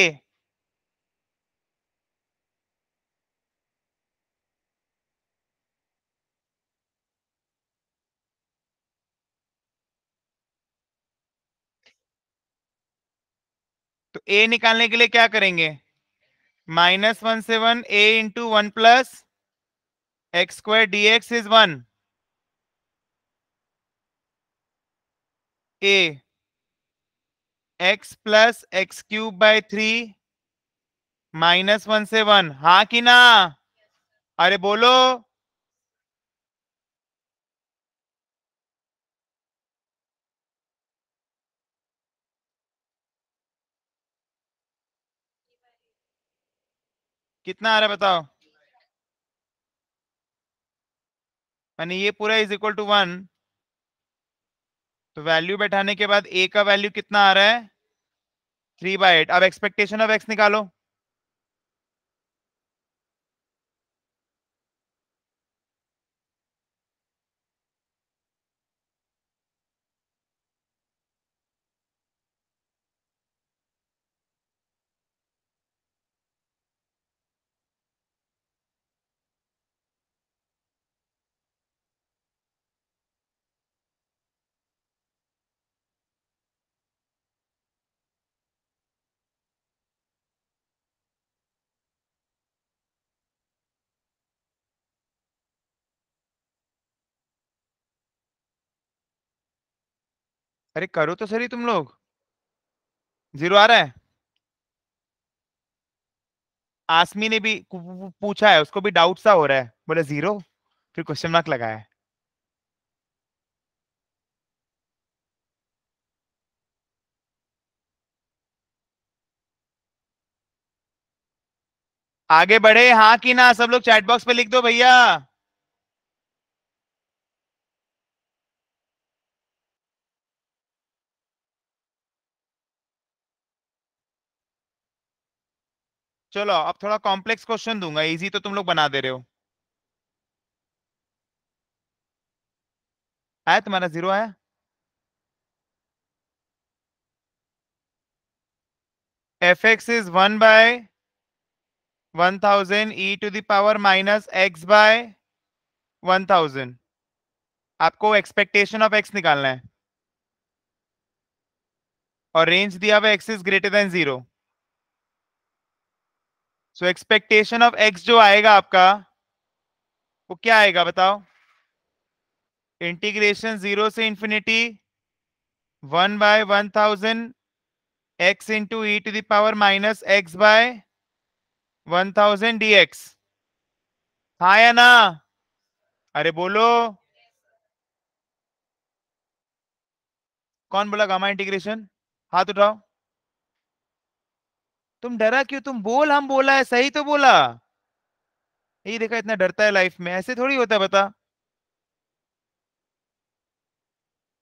S1: ए निकालने के लिए क्या करेंगे माइनस वन से one a into one plus x square d x is one a x plus x cube by three minus one से वन हा कि ना अरे बोलो कितना आ रहा है बताओ यानी ये पूरा इज इक्वल टू वन तो वैल्यू बैठाने के बाद ए का वैल्यू कितना आ रहा है थ्री बाई एट अब एक्सपेक्टेशन ऑफ एक्स निकालो अरे करो तो सही तुम लोग जीरो आ रहा है आसमी ने भी पूछा है उसको भी डाउट सा हो रहा है बोले जीरो फिर क्वेश्चन मार्क लगाया है आगे बढ़े हाँ कि ना सब लोग चैट बॉक्स पे लिख दो भैया चलो अब थोड़ा कॉम्प्लेक्स क्वेश्चन दूंगा इजी तो तुम लोग बना दे रहे हो आया तुम्हारा जीरो आया f x is one by one thousand e to the power minus x by one thousand आपको एक्सपेक्टेशन ऑफ एक्स निकालना है और रेंज दिया हुआ x is greater than zero so expectation of x जो आएगा आपका वो क्या आएगा बताओ इंटीग्रेशन जीरो से infinity one by one thousand x into e to the power minus x by one thousand d x हाँ या ना अरे बोलो कौन बोला गामा इंटीग्रेशन हाथ उठाओ तुम डरा क्यों तुम बोल हम बोला है सही तो बोला ये देखा इतना डरता है लाइफ में ऐसे थोड़ी होता बता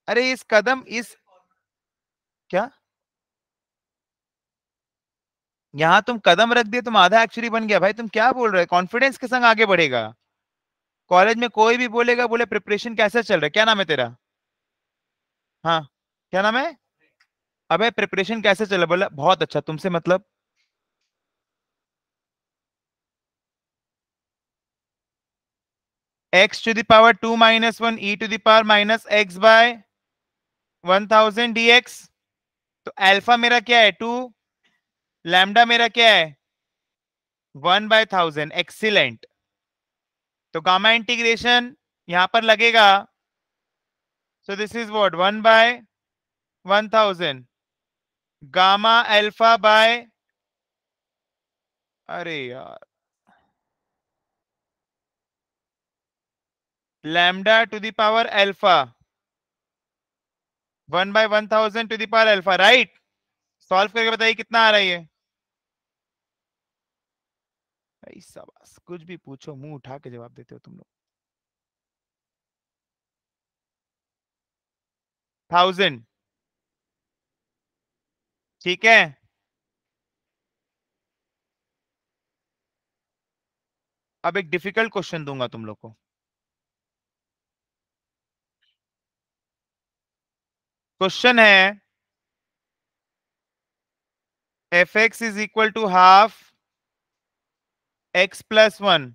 S1: अरे इस कदम इस क्या यहां तुम कदम रख दिए तुम आधा एक्चुअली बन गया भाई तुम क्या बोल रहे कॉन्फिडेंस के संग आगे बढ़ेगा कॉलेज में कोई भी बोलेगा बोले प्रिपरेशन कैसा चल रहा है क्या नाम है तेरा हाँ क्या नाम है अबे प्रिपरेशन कैसे चल है बोला बहुत अच्छा तुमसे मतलब x to the power two minus one e to the power minus x by one thousand d x तो अल्फा मेरा क्या है टू लैमडा मेरा क्या है वन बाय थाउजेंड एक्सीलेंट तो गामा इंटीग्रेशन यहां पर लगेगा so this is what one by one thousand gamma alpha by अरे यार to to the power alpha 1 by 1000 to the power alpha right solve करके बताइए कितना आ रहा है कुछ भी पूछो मुंह उठा के जवाब देते हो तुम लोग थाउजेंड ठीक है अब एक डिफिकल्ट क्वेश्चन दूंगा तुम लोग को क्वेश्चन है f x is equal to half x plus one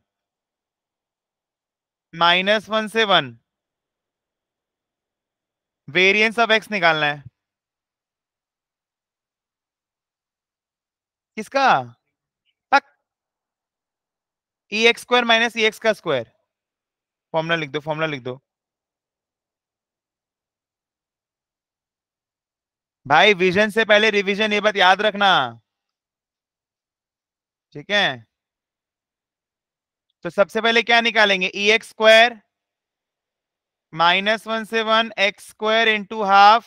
S1: minus one से वन वेरिएंस ऑफ एक्स निकालना है किसका e x square minus e x का स्क्वायर फॉर्मूला लिख दो फॉर्मूला लिख दो भाई विजन से पहले रिविजन ये बात याद रखना ठीक है तो सबसे पहले क्या निकालेंगे e x square minus one से one x square into half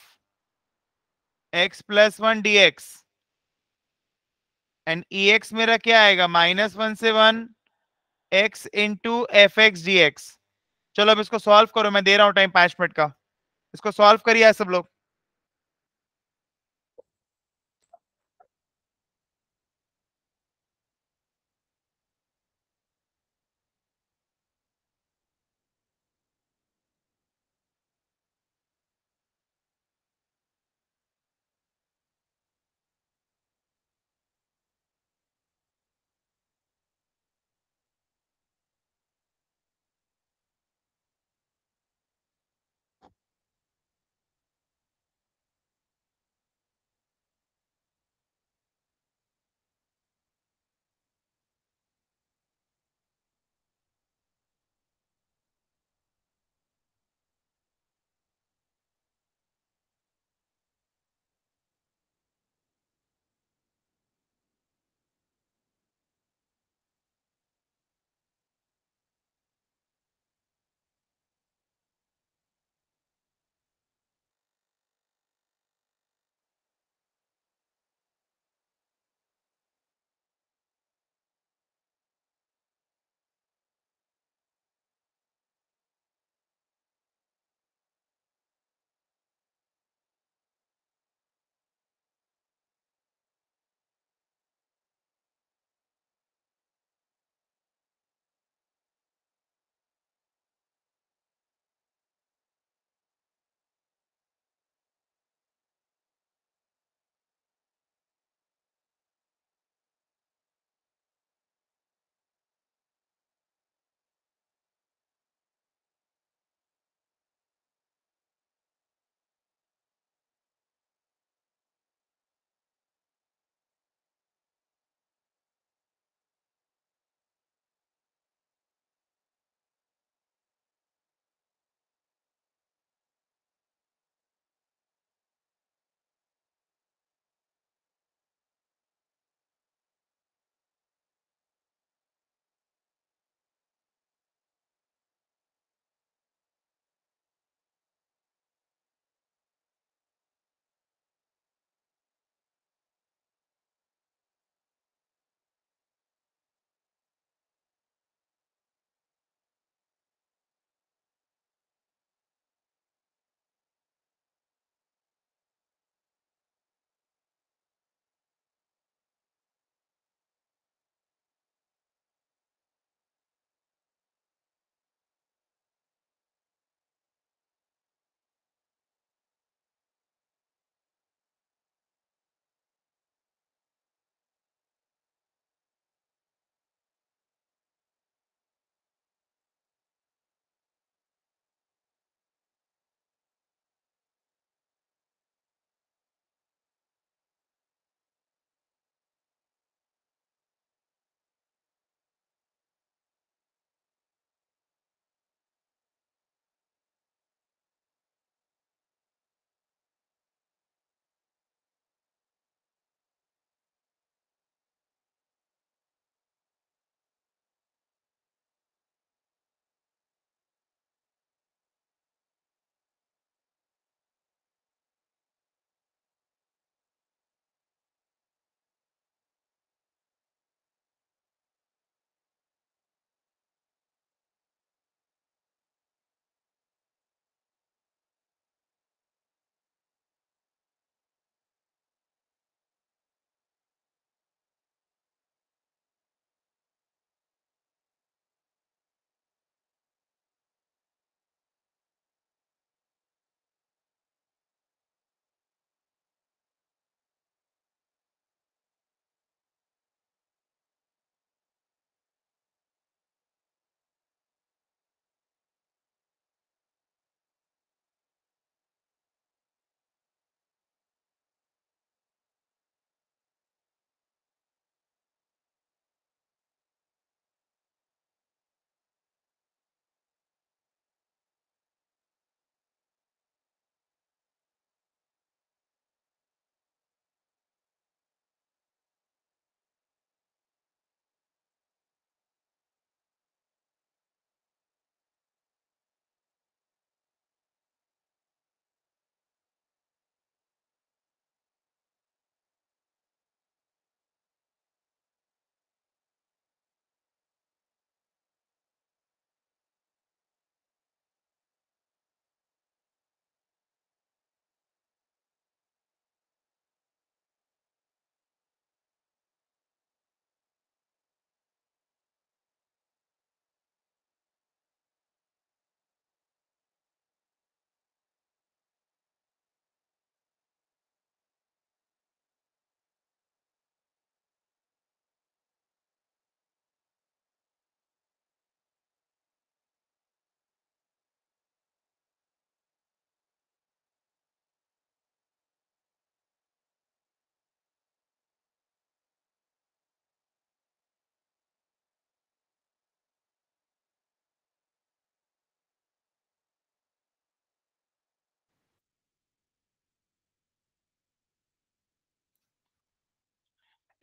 S1: x plus one d x and e x मेरा क्या आएगा माइनस वन से one x into f x d x चलो अब इसको सॉल्व करो मैं दे रहा हूं टाइम पांच मिनट का इसको सॉल्व करिए सब लोग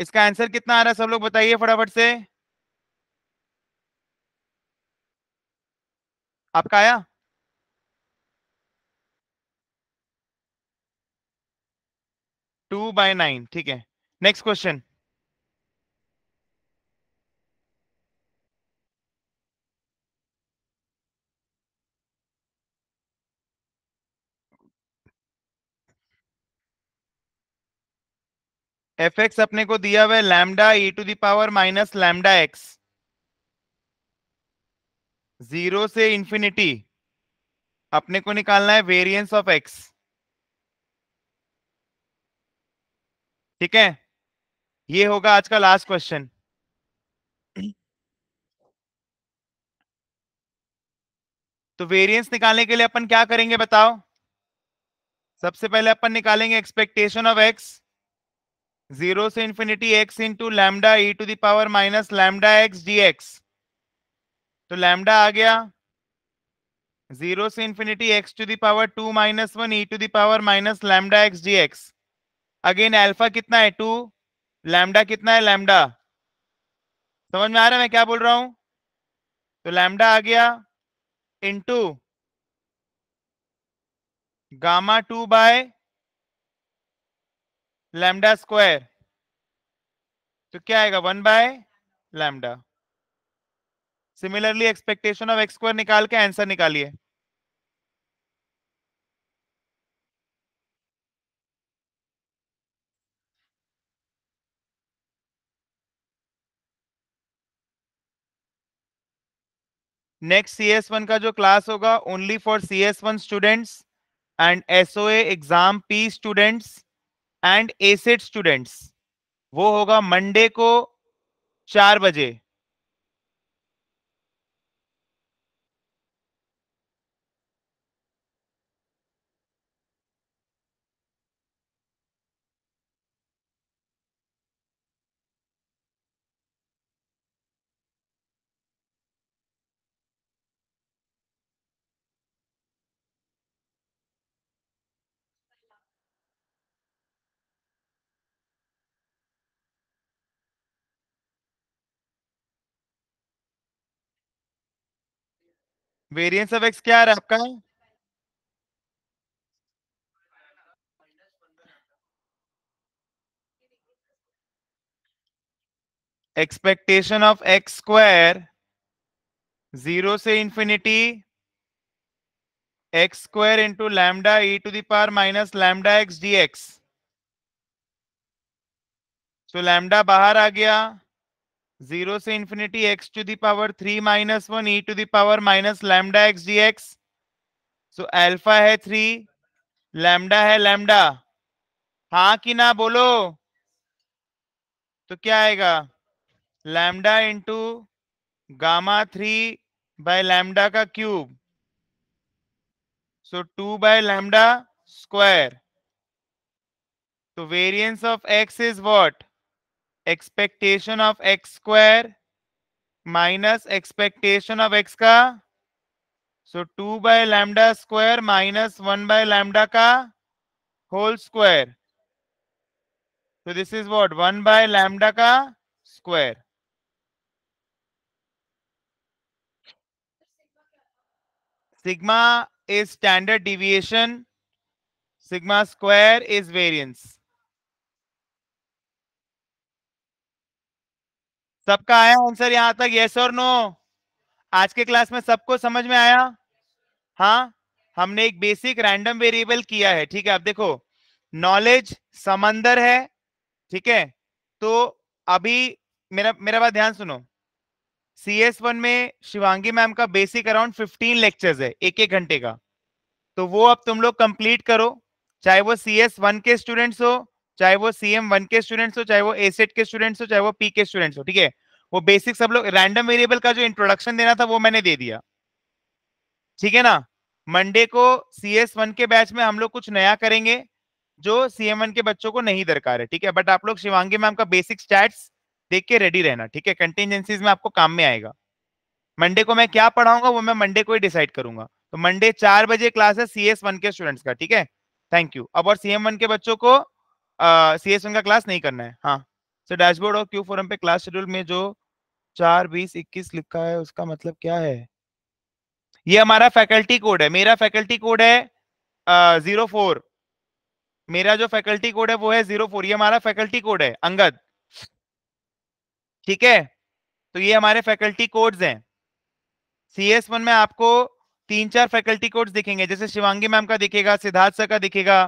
S1: इसका आंसर कितना आ रहा है सब लोग बताइए फटाफट से आपका आया टू बाय नाइन ठीक है नेक्स्ट क्वेश्चन एफ एक्स अपने को दिया हुआ है lambda e to the power minus lambda x zero से इंफिनिटी अपने को निकालना है वेरिएंस ऑफ एक्स ठीक है ये होगा आज का लास्ट क्वेश्चन तो वेरिएंस निकालने के लिए अपन क्या करेंगे बताओ सबसे पहले अपन निकालेंगे एक्सपेक्टेशन ऑफ एक्स जीरो से infinity x into lambda e to the power minus lambda x d x तो लैमडा आ गया जीरो से infinity x to the power two minus one e to the power minus lambda x d x again alpha कितना है two lambda कितना है lambda समझ में आ रहा है मैं क्या बोल रहा हूं तो लैमडा आ गया into gamma two by lambda square तो क्या आएगा one by lambda similarly expectation of x square निकाल के आंसर निकालिए नेक्स्ट सी एस वन का जो क्लास होगा only for C S one students and SOA exam P students and ACET students वो होगा मंडे को चार बजे वेरिएंस ऑफ एक्स क्या है आपका expectation of x square zero से infinity x square into lambda e to the power minus lambda x d x तो लैमडा बाहर आ गया जीरो से infinity x to the power three minus one e to the power minus lambda x d x so alpha है three lambda है lambda हाँ कि ना बोलो तो क्या आएगा lambda into gamma three by lambda का cube so two by lambda square तो variance of x is what expectation of x square minus expectation of x का so two by lambda square minus one by lambda का whole square so this is what 1 by lambda ka square sigma is standard deviation sigma square is variance सबका आया answer यहां तक yes और no आज के class में सबको समझ में आया हाँ हमने एक बेसिक रैंडम वेरिएबल किया है ठीक है आप देखो नॉलेज समंदर है ठीक है तो अभी मेरा मेरा बात ध्यान सुनो सी एस वन में शिवांगी मैम का बेसिक अराउंड फिफ्टीन लेक्चर्स है एक एक घंटे का तो वो अब तुम लोग कंप्लीट करो चाहे वो सी एस वन के स्टूडेंट्स हो चाहे वो सीएम वन के स्टूडेंट्स हो चाहे वो एसेट के स्टूडेंट्स हो चाहे वो पी के स्टूडेंट्स हो ठीक है वो बेसिक सब लोग रैंडम वेरिएबल का जो इंट्रोडक्शन देना था वो मैंने दे दिया ठीक है ना मंडे को सी एस वन के बैच में हम लोग कुछ नया करेंगे जो सी एम वन के बच्चों को नहीं दरकार है ठीक है बट आप लोग शिवांगी मैम का बेसिक स्टैट्स देख के रेडी रहना ठीक है कंटेजेंसीज में आपको काम में आएगा मंडे को मैं क्या पढ़ाऊंगा वो मैं मंडे को ही डिसाइड करूंगा तो मंडे चार बजे क्लास है सी एस वन के स्टूडेंट्स का ठीक है थैंक यू अब और सी एम वन के बच्चों को सी एस वन का क्लास नहीं करना है हाँ सो डैशबोर्ड और क्यू फोरम पे क्लास शेड्यूल में जो चार बीस इक्कीस लिखा है उसका मतलब क्या है ये हमारा फैकल्टी कोड है मेरा फैकल्टी कोड है जीरो फोर मेरा जो फैकल्टी कोड है वो है जीरो फोर ये हमारा फैकल्टी कोड है अंगद ठीक है तो ये हमारे फैकल्टी कोड्स हैं सी एस वन में आपको तीन चार फैकल्टी कोड्स दिखेंगे जैसे शिवांगी मैम का दिखेगा सिद्धार्थ सर का दिखेगा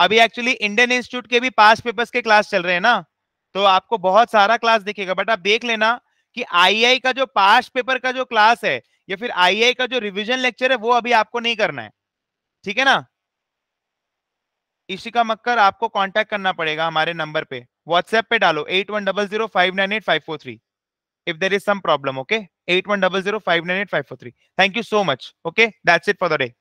S1: अभी एक्चुअली इंडियन इंस्टीट्यूट के भी पास पेपर्स के क्लास चल रहे हैं ना तो आपको बहुत सारा क्लास दिखेगा बट आप देख लेना कि आईआई का जो पास पेपर का जो क्लास है या फिर आईआई का जो रिविजन लेक्चर है वो अभी आपको नहीं करना है ठीक है ना इशिका मक्कर आपको कांटेक्ट करना पड़ेगा हमारे नंबर पे व्हाट्सएप पे डालो eight one double zero five nine eight five four three if there is some problem okay eight one double zero five nine eight five four three thank you so much okay that's it for the day